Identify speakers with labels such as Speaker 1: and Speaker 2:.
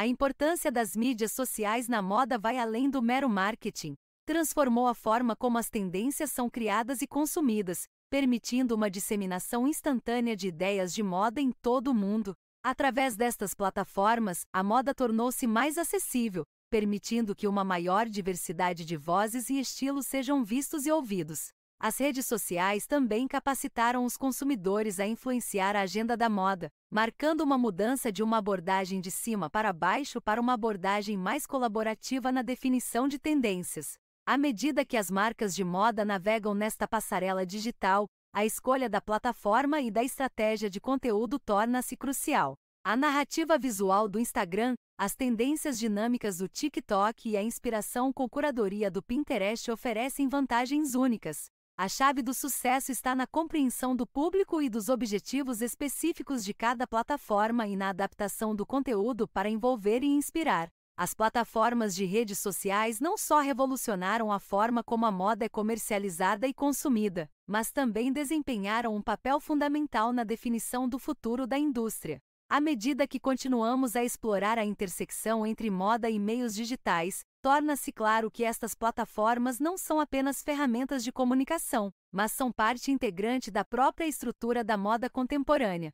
Speaker 1: A importância das mídias sociais na moda vai além do mero marketing. Transformou a forma como as tendências são criadas e consumidas, permitindo uma disseminação instantânea de ideias de moda em todo o mundo. Através destas plataformas, a moda tornou-se mais acessível, permitindo que uma maior diversidade de vozes e estilos sejam vistos e ouvidos. As redes sociais também capacitaram os consumidores a influenciar a agenda da moda, marcando uma mudança de uma abordagem de cima para baixo para uma abordagem mais colaborativa na definição de tendências. À medida que as marcas de moda navegam nesta passarela digital, a escolha da plataforma e da estratégia de conteúdo torna-se crucial. A narrativa visual do Instagram, as tendências dinâmicas do TikTok e a inspiração com curadoria do Pinterest oferecem vantagens únicas. A chave do sucesso está na compreensão do público e dos objetivos específicos de cada plataforma e na adaptação do conteúdo para envolver e inspirar. As plataformas de redes sociais não só revolucionaram a forma como a moda é comercializada e consumida, mas também desempenharam um papel fundamental na definição do futuro da indústria. À medida que continuamos a explorar a intersecção entre moda e meios digitais, torna-se claro que estas plataformas não são apenas ferramentas de comunicação, mas são parte integrante da própria estrutura da moda contemporânea.